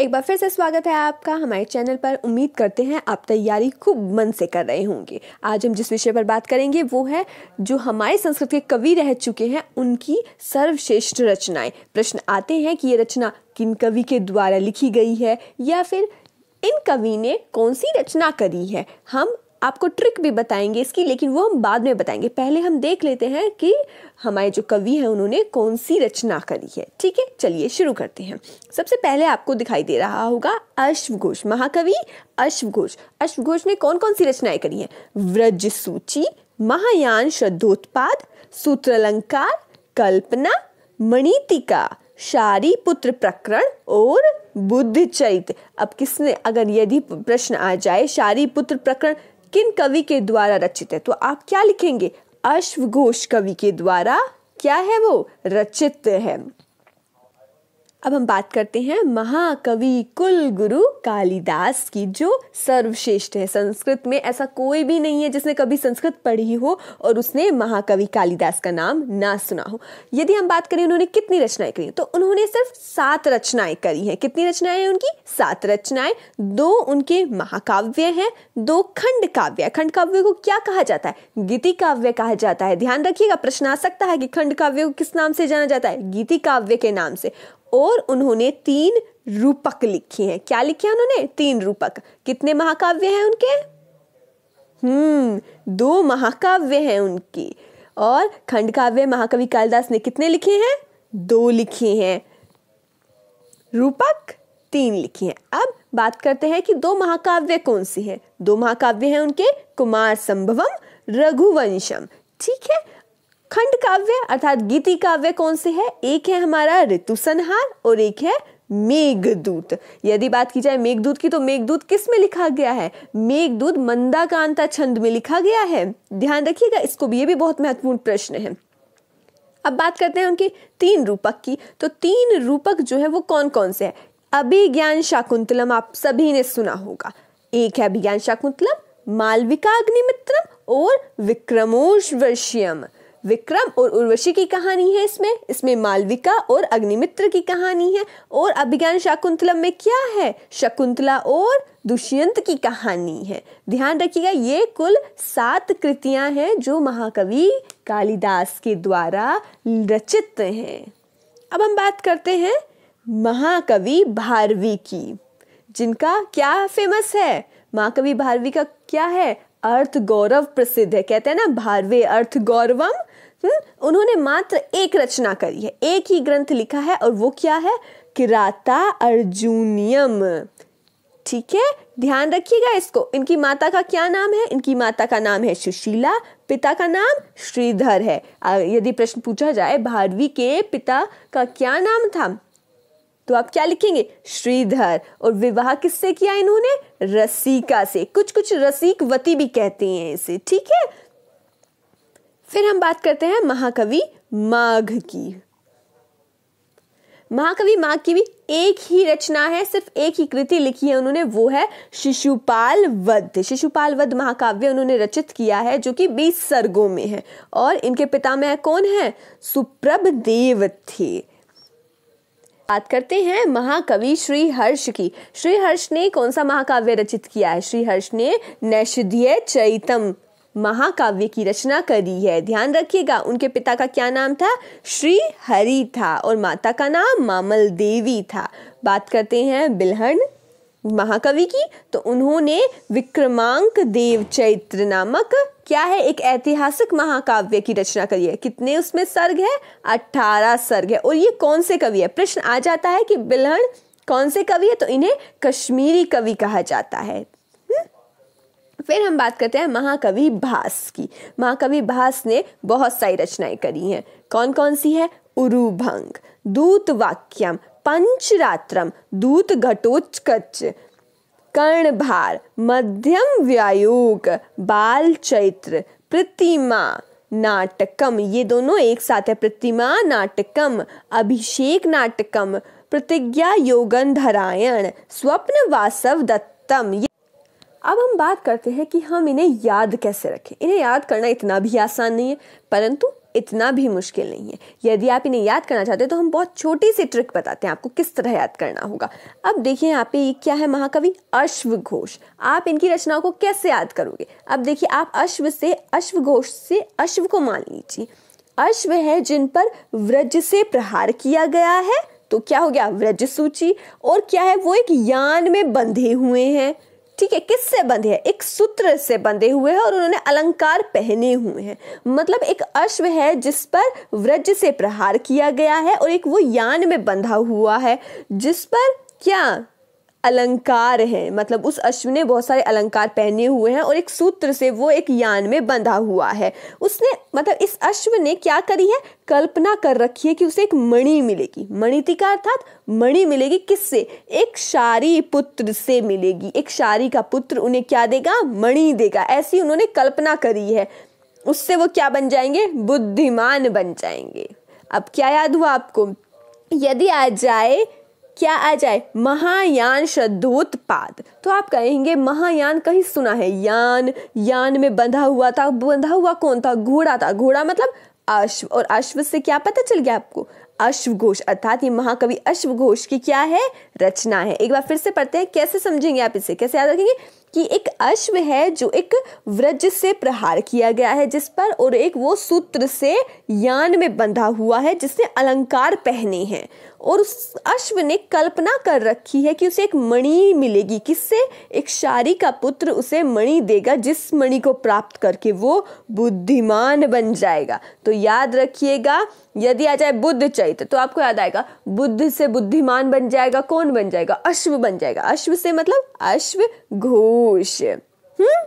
एक बार फिर से स्वागत है आपका हमारे चैनल पर उम्मीद करते हैं आप तैयारी खूब मन से कर रहे होंगे आज हम जिस विषय पर बात करेंगे वो है जो हमारे संस्कृत के कवि रह चुके हैं उनकी सर्वश्रेष्ठ रचनाएं प्रश्न आते हैं कि ये रचना किन कवि के द्वारा लिखी गई है या फिर इन कवि ने कौन सी रचना करी है हम आपको ट्रिक भी बताएंगे इसकी लेकिन वो हम बाद में बताएंगे पहले हम देख लेते हैं कि हमारे जो कवि हैं उन्होंने कौन सी रचना करी है ठीक है चलिए शुरू करते हैं सबसे पहले आपको दिखाई दे रहा होगा अश्वघोष महाकवि अश्वघोष अश्वघोष ने कौन कौन सी रचनाएं करी हैं व्रज सूची महायान श्रद्धोत्पाद सूत्रालंकार कल्पना मणितिका शारी पुत्र प्रकरण और बुद्ध चरित अब किसने अगर यदि प्रश्न आ जाए शारी पुत्र प्रकरण किन कवि के द्वारा रचित है तो आप क्या लिखेंगे अश्वघोष कवि के द्वारा क्या है वो रचित है अब हम बात करते हैं महाकवि कुल गुरु कालिदास की जो सर्वश्रेष्ठ है संस्कृत में ऐसा कोई भी नहीं है जिसने कभी संस्कृत पढ़ी हो और उसने महाकवि कालिदास का नाम ना सुना हो यदि हम बात करें उन्होंने कितनी रचनाएं करी तो उन्होंने सिर्फ सात रचनाएं करी हैं कितनी रचनाएं हैं उनकी सात रचनाएं दो उनके महाकाव्य हैं दो खंड काव्य खंड काव्य को क्या कहा जाता है गीति काव्य कहा जाता है ध्यान रखिएगा प्रश्न आ सकता है कि खंड काव्य को किस नाम से जाना जाता है गीति काव्य के नाम से और उन्होंने तीन रूपक लिखे हैं क्या लिखे हैं उन्होंने तीन रूपक कितने महाकाव्य हैं उनके हम्म दो महाकाव्य हैं उनकी और खंड काव्य महाकवि कालिदास ने कितने लिखे हैं दो लिखे हैं रूपक तीन लिखे हैं अब बात करते हैं कि दो महाकाव्य कौन सी हैं दो महाकाव्य हैं उनके कुमार संभवम रघुवंशम ठीक है खंड काव्य अर्थात गीति काव्य कौन से है एक है हमारा ऋतु संहार और एक है मेघदूत यदि बात की जाए मेघदूत की तो मेघदूत किस में लिखा गया है मेघदूत मंदाकांता छंद में लिखा गया है ध्यान रखिएगा इसको भी ये भी बहुत महत्वपूर्ण प्रश्न है अब बात करते हैं उनके तीन रूपक की तो तीन रूपक जो है वो कौन कौन से है अभिज्ञान शाकुंतलम आप सभी ने सुना होगा एक है अभिज्ञान शाकुंतलम मालविका अग्निमित्रम और विक्रमोश विक्रम और उर्वशी की कहानी है इसमें इसमें मालविका और अग्निमित्र की कहानी है और अभिज्ञान शकुंतलम में क्या है शकुंतला और दुष्यंत की कहानी है ध्यान रखिएगा ये कुल सात कृतियां हैं जो महाकवि कालिदास के द्वारा रचित हैं अब हम बात करते हैं महाकवि भारवी की जिनका क्या फेमस है महाकवि भारवी का क्या है अर्थ गौरव प्रसिद्ध है कहते हैं ना भारवे अर्थ गौरवम हम्म, उन्होंने मात्र एक रचना करी है एक ही ग्रंथ लिखा है और वो क्या है किराता अर्जुनियम ठीक है ध्यान रखिएगा इसको इनकी माता का क्या नाम है इनकी माता का नाम है सुशीला पिता का नाम श्रीधर है यदि प्रश्न पूछा जाए भारवी के पिता का क्या नाम था तो आप क्या लिखेंगे श्रीधर और विवाह किससे किया इन्होंने रसिका से कुछ कुछ रसिकवती भी कहते हैं इसे ठीक है फिर हम बात करते हैं महाकवि माघ की महाकवि माघ की भी एक ही रचना है सिर्फ एक ही कृति लिखी है उन्होंने वो है शिशुपाल वध शिशुपाल वध महाकाव्य उन्होंने रचित किया है जो कि बीस सर्गों में है और इनके पिता में कौन है सुप्रभ देव थे बात करते हैं महाकवि श्री हर्ष की श्री हर्ष ने कौन सा महाकाव्य रचित किया है श्री हर्ष ने नैषधीय चैतम महाकाव्य की रचना करी है ध्यान रखिएगा उनके पिता का क्या नाम था श्री हरि था और माता का नाम मामल देवी था बात करते हैं बिलहन महाकवि की तो उन्होंने विक्रमांक देव चैत्र नामक क्या है एक ऐतिहासिक महाकाव्य की रचना करी है कितने उसमें सर्ग है अट्ठारह सर्ग है और ये कौन से कवि है प्रश्न आ जाता है कि बिलहण कौन से कवि है तो इन्हें कश्मीरी कवि कहा जाता है हम्म? फिर हम बात करते हैं महाकवि भास की महाकवि भास ने बहुत सारी रचनाएं करी हैं कौन कौन सी है उरुभंग दूत वाक्यम पंचरात्रम दूत कर्ण भार मध्यम व्यायोग बाल चैत्र प्रतिमा नाटकम ये दोनों एक साथ है प्रतिमा नाटकम अभिषेक नाटकम प्रतिज्ञा योगन धरायण स्वप्न वासव दत्तम ये अब हम बात करते हैं कि हम इन्हें याद कैसे रखें इन्हें याद करना इतना भी आसान नहीं है परंतु इतना भी मुश्किल नहीं है यदि आप इन्हें याद करना चाहते हैं तो हम बहुत छोटी सी ट्रिक बताते हैं आपको किस तरह याद करना होगा अब देखिए यहाँ पे क्या है महाकवि अश्वघोष आप इनकी रचनाओं को कैसे याद करोगे अब देखिए आप अश्व से अश्वघोष से अश्व को मान लीजिए अश्व है जिन पर व्रज से प्रहार किया गया है तो क्या हो गया व्रज सूची और क्या है वो एक यान में बंधे हुए हैं ठीक है किससे बंधे हैं एक सूत्र से बंधे हुए हैं और उन्होंने अलंकार पहने हुए हैं मतलब एक अश्व है जिस पर व्रज से प्रहार किया गया है और एक वो यान में बंधा हुआ है जिस पर क्या अलंकार हैं मतलब उस अश्व ने बहुत सारे अलंकार पहने हुए हैं और एक सूत्र से वो एक यान में बंधा हुआ है उसने मतलब इस अश्व ने क्या करी है कल्पना कर रखी है कि उसे एक मणि मिलेगी मणितिका अर्थात मणि मिलेगी किससे एक शारी पुत्र से मिलेगी एक शारी का पुत्र उन्हें क्या देगा मणि देगा ऐसी उन्होंने कल्पना करी है उससे वो क्या बन जाएंगे बुद्धिमान बन जाएंगे अब क्या याद हुआ आपको यदि आ जाए क्या आ जाए महायान शद्धोत्पाद तो आप कहेंगे महायान कहीं सुना है यान यान में बंधा हुआ था बंधा हुआ कौन था घोड़ा था घोड़ा मतलब अश्व और अश्व से क्या पता चल गया आपको अश्वघोष अर्थात ये महाकवि अश्वघोष की क्या है रचना है एक बार फिर से पढ़ते हैं कैसे समझेंगे आप इसे कैसे याद रखेंगे कि एक अश्व है जो एक व्रज से प्रहार किया गया है जिस पर और एक वो सूत्र से यान में बंधा हुआ है जिसने अलंकार पहने हैं और उस अश्व ने कल्पना कर रखी है कि उसे एक मणि मिलेगी किससे एक शारी का पुत्र उसे मणि देगा जिस मणि को प्राप्त करके वो बुद्धिमान बन जाएगा तो याद रखिएगा यदि आ जाए बुद्ध चैत तो आपको याद आएगा बुद्ध से बुद्धिमान बन जाएगा कौन बन जाएगा अश्व बन जाएगा अश्व से मतलब अश्व घोष हम्म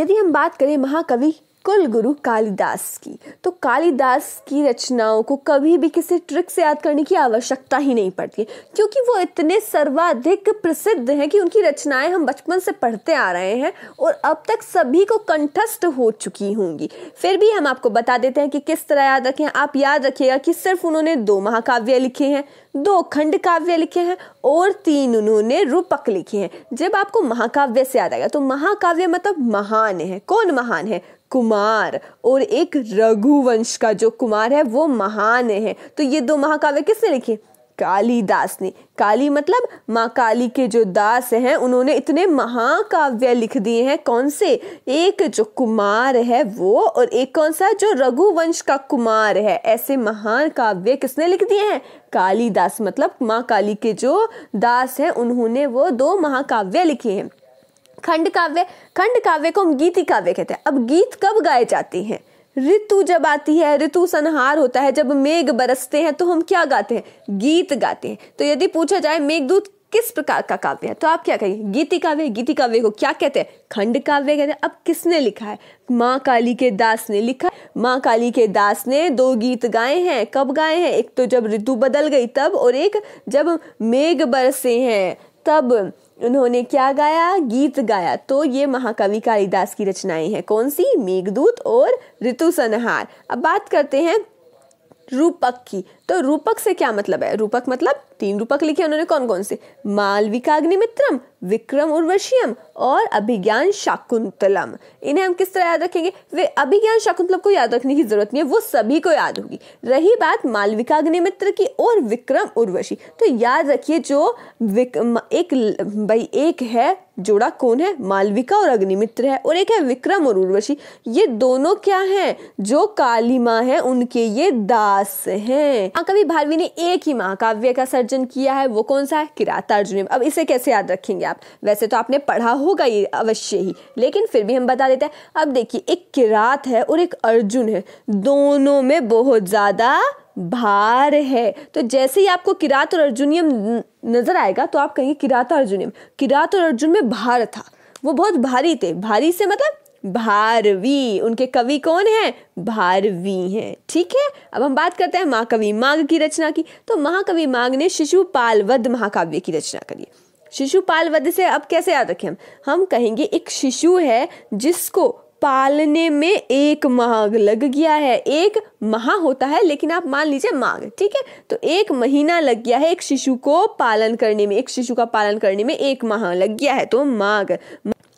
यदि हम बात करें महाकवि कुल गुरु कालिदास की तो कालिदास की रचनाओं को कभी भी किसी ट्रिक से याद करने की आवश्यकता ही नहीं पड़ती क्योंकि वो इतने सर्वाधिक प्रसिद्ध हैं कि उनकी रचनाएं हम बचपन से पढ़ते आ रहे हैं और अब तक सभी को कंठस्थ हो चुकी होंगी फिर भी हम आपको बता देते हैं कि किस तरह याद रखें आप याद रखिएगा कि सिर्फ उन्होंने दो महाकाव्य लिखे हैं दो खंड काव्य लिखे हैं और तीन उन्होंने रूपक लिखे हैं जब आपको महाकाव्य से याद आएगा तो महाकाव्य मतलब महान है कौन महान है कुमार और एक रघुवंश का जो कुमार है वो महान है तो ये दो महाकाव्य किसने लिखे कालीदास ने काली मतलब माँ काली के जो दास हैं उन्होंने इतने महाकाव्य लिख दिए हैं कौन से एक जो कुमार है वो और एक कौन सा जो रघुवंश का कुमार है ऐसे महान काव्य किसने लिख दिए हैं कालीदास मतलब माँ काली के जो दास हैं उन्होंने वो दो महाकाव्य लिखे हैं खंड काव्य खंड काव्य को हम गीति काव्य कहते हैं अब गीत कब गाए जाते हैं ऋतु जब आती है ऋतु संहार होता है जब मेघ बरसते हैं तो हम क्या गाते हैं गीत गाते हैं तो यदि पूछा जाए मेघदूत किस प्रकार का काव्य है तो आप क्या कहेंगे गीति काव्य गीति काव्य को क्या कहते हैं खंड काव्य कहते हैं अब किसने लिखा है माँ काली के दास ने लिखा है माँ काली के दास ने दो गीत गाए हैं कब गाए हैं एक तो जब ऋतु बदल गई तब और एक जब मेघ बरसे हैं तब उन्होंने क्या गाया गीत गाया तो ये महाकवि कालिदास की रचनाएं हैं कौन सी मेघदूत और ऋतु संहार अब बात करते हैं रूपक की तो रूपक से क्या मतलब है रूपक मतलब तीन रूपक लिखे उन्होंने कौन कौन से मालविकाग्निमित्रम विक्रम उर्वशीयम और अभिज्ञान शाकुंतलम इन्हें हम किस तरह याद रखेंगे वे अभिज्ञान शाकुंतलम को याद रखने की जरूरत नहीं है वो सभी को याद होगी रही बात मालविकाग्निमित्र की और विक्रम उर्वशी तो याद रखिए जो विक, एक भाई एक है जोड़ा कौन है मालविका और अग्निमित्र है और एक है विक्रम और उर्वशी ये दोनों क्या हैं जो काली माँ है उनके ये दास हैं महाकवि भारवी ने एक ही महाकाव्य का सर्जन किया है वो कौन सा है किरात किरातार्जुनीयम अब इसे कैसे याद रखेंगे आप वैसे तो आपने पढ़ा होगा ये अवश्य ही लेकिन फिर भी हम बता देते हैं अब देखिए एक किरात है और एक अर्जुन है दोनों में बहुत ज़्यादा भार है तो जैसे ही आपको किरात और अर्जुनियम नज़र आएगा तो आप कहेंगे किरात अर्जुनियम किरात और अर्जुन में भार था वो बहुत भारी थे भारी से मतलब भारवी उनके कवि कौन है भारवी हैं ठीक है अब हम बात करते हैं महाकवि माघ की रचना की तो महाकवि माघ ने शिशुपाल वध महाकाव्य की रचना करी शिशुपाल वध से अब कैसे याद रखें हम हम कहेंगे एक शिशु है जिसको पालने में एक माघ लग गया है एक माह होता है लेकिन आप मान लीजिए माघ ठीक है तो एक महीना लग गया है एक शिशु को पालन करने में एक शिशु का पालन करने में एक माह लग गया है तो माघ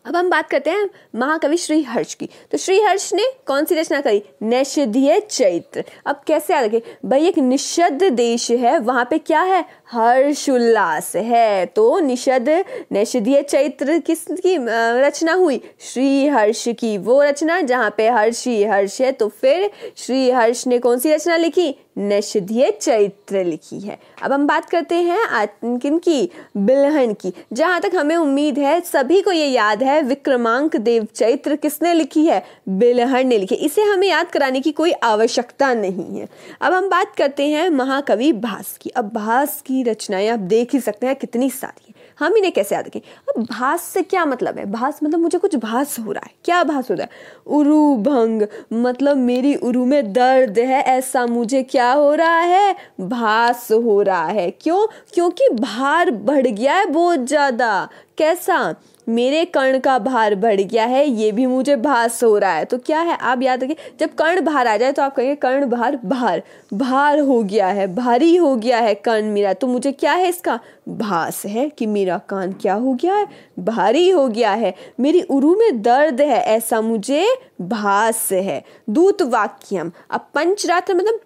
अब हम बात करते हैं महाकवि श्रीहर्ष की तो श्रीहर्ष ने कौन सी रचना करी नैषधीय चैत्र अब कैसे याद रखें भाई एक निषद देश है वहाँ पे क्या है हर्ष उल्लास है तो निषद नैषधीय चैत्र किसकी रचना हुई श्रीहर्ष की वो रचना जहाँ पे हर्ष ही हर्ष है तो फिर श्रीहर्ष ने कौन सी रचना लिखी नशदीय चरित्र लिखी है अब हम बात करते हैं किन की बिलहन की जहाँ तक हमें उम्मीद है सभी को ये याद है विक्रमांक देव चरित्र किसने लिखी है बिलहन ने लिखी इसे हमें याद कराने की कोई आवश्यकता नहीं है अब हम बात करते हैं महाकवि भास की अब भास की रचनाएं आप देख ही सकते हैं कितनी सारी हम इन्हें कैसे याद रखें अब भास से क्या मतलब है भास मतलब मुझे कुछ भास हो रहा है क्या भास हो रहा है उरु भंग मतलब मेरी उरु में दर्द है ऐसा मुझे क्या हो रहा है भास हो रहा है क्यों क्योंकि भार बढ़ गया है बहुत ज़्यादा कैसा मेरे कर्ण का भार बढ़ गया है ये भी मुझे भास हो रहा है तो क्या है आप याद रखिए जब कर्ण भार आ जाए तो आप कहेंगे कर्ण भार भार भार हो गया है भारी हो गया है कर्ण मेरा तो मुझे क्या है इसका भास है कि मेरा कान क्या हो गया है भारी हो गया है मेरी उरु में दर्द है ऐसा मुझे भास है दूत वाक्यम अब पंचरात्र मतलब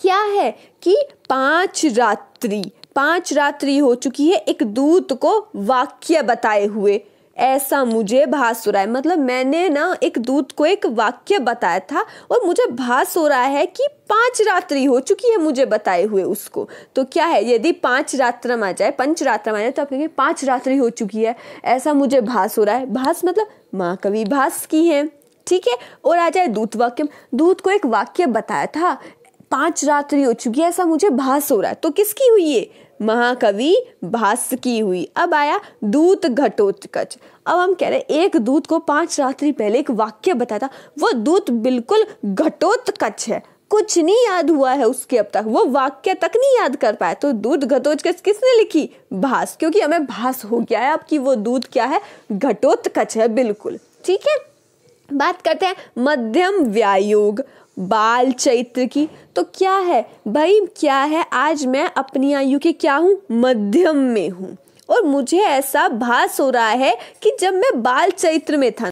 क्या है कि पांच रात्रि पांच रात्रि हो चुकी है एक दूत को वाक्य बताए हुए ऐसा मुझे भास हो रहा है मतलब मैंने ना एक दूत को एक वाक्य बताया था और मुझे भास हो रहा है कि पांच रात्रि हो चुकी है मुझे बताए हुए उसको तो क्या है यदि पांच रात्रम आ जाए पंच रात्रम आ जाए तो आप कहेंगे पांच रात्रि हो चुकी है ऐसा मुझे भास हो रहा है भास मतलब माँ कवि भास की है ठीक है और आ जाए दूत वाक्य दूत को एक वाक्य बताया था पांच रात्रि हो चुकी है ऐसा मुझे भास हो रहा है तो किसकी हुई ये महाकवि भास की हुई अब आया दूत घटोत्कच अब हम कह रहे हैं एक दूत को पांच रात्रि पहले एक वाक्य बताया था वो दूत बिल्कुल घटोत्कच है कुछ नहीं याद हुआ है उसके अब तक वो वाक्य तक नहीं याद कर पाया तो दूध घटोत्कच किसने लिखी भास क्योंकि हमें भास हो गया है अब वो दूध क्या है घटोत्कच है बिल्कुल ठीक है बात करते हैं मध्यम व्यायोग बाल चैत्र की तो क्या है भाई क्या है आज मैं अपनी आयु के क्या हूँ मध्यम में हूँ और मुझे ऐसा भास हो रहा है कि जब मैं बाल चैत्र में था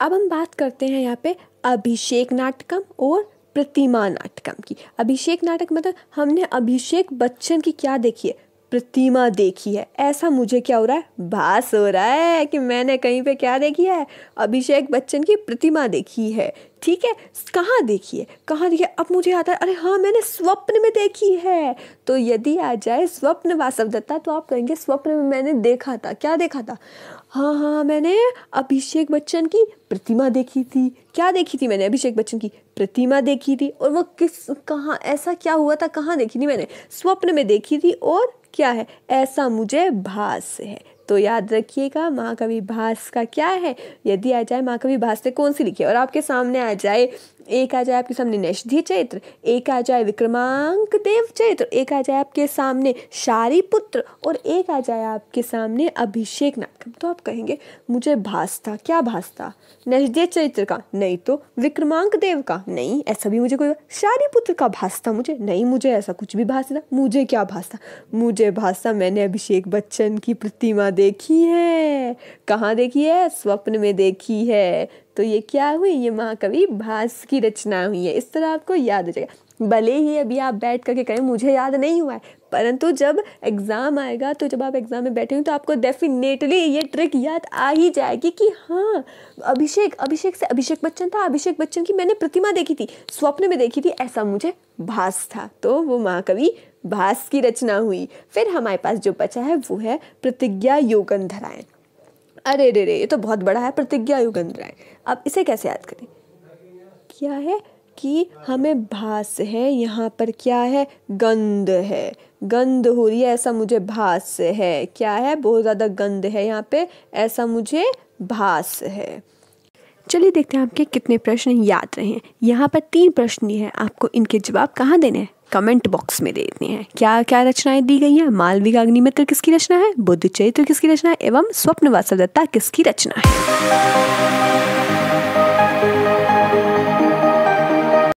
अब हम बात करते हैं यहाँ पे अभिषेक नाटकम और प्रतिमा नाटकम की अभिषेक नाटक मतलब हमने अभिषेक बच्चन की क्या देखी है प्रतिमा देखी है ऐसा मुझे क्या हो रहा है भास हो रहा है कि मैंने कहीं पे क्या देखी है अभिषेक बच्चन की प्रतिमा देखी है ठीक है कहाँ देखी है कहाँ देखी है अब मुझे आता है अरे हाँ मैंने स्वप्न में देखी है तो यदि आ जाए स्वप्न वासव दत्ता तो आप कहेंगे स्वप्न में मैंने देखा था क्या देखा था हाँ हाँ मैंने अभिषेक बच्चन की प्रतिमा देखी थी क्या देखी थी मैंने अभिषेक बच्चन की प्रतिमा देखी थी और वो किस कहाँ ऐसा क्या हुआ था कहाँ देखी थी मैंने स्वप्न में देखी थी और क्या है ऐसा मुझे भास है तो याद रखिएगा महाकवि भास का क्या है यदि आ जाए महाकवि भास ने कौन सी लिखी है और आपके सामने आ जाए एक आ जाए आपके सामने नशधी चैत्र एक आ जाए विक्रमांक देव चैत्र एक आ जाए आपके सामने शारी पुत्र और एक आ जाए आपके सामने अभिषेक नाटकम तो आप कहेंगे मुझे भासता क्या भासता नशधे चैत्र का नहीं तो विक्रमांक देव का नहीं ऐसा भी मुझे कोई शारी पुत्र का भासता मुझे नहीं मुझे ऐसा कुछ भी भासता मुझे क्या भासता मुझे भासता मैंने अभिषेक बच्चन की प्रतिमा देखी है कहाँ देखी है स्वप्न में देखी है तो ये क्या हुई ये महाकवि भास की रचना हुई है इस तरह आपको याद हो जाएगा भले ही अभी आप बैठ करके कहें मुझे याद नहीं हुआ है परंतु जब एग्ज़ाम आएगा तो जब आप एग्ज़ाम में बैठेंगे तो आपको डेफिनेटली ये ट्रिक याद आ ही जाएगी कि हाँ अभिषेक अभिषेक से अभिषेक बच्चन था अभिषेक बच्चन की मैंने प्रतिमा देखी थी स्वप्न में देखी थी ऐसा मुझे भास था तो वो महाकवि भास की रचना हुई फिर हमारे पास जो बचा है वो है प्रतिज्ञा योगन धराएं अरे रे रे ये तो बहुत बड़ा है प्रतिज्ञा युगंध राय अब इसे कैसे याद करें क्या है कि हमें भास है यहाँ पर क्या है गंध है गंध हो रही है ऐसा मुझे भास है क्या है बहुत ज़्यादा गंध है यहाँ पे ऐसा मुझे भास है चलिए देखते हैं आपके कितने प्रश्न याद रहे हैं यहाँ पर तीन प्रश्न ही है आपको इनके जवाब कहाँ देने हैं कमेंट बॉक्स में दे देते हैं क्या क्या रचनाएं दी गई हैं मालवी का अग्निमित्र किसकी रचना है बुद्ध चरित्र किसकी रचना है एवं स्वप्न वास्तव दत्ता किसकी रचना है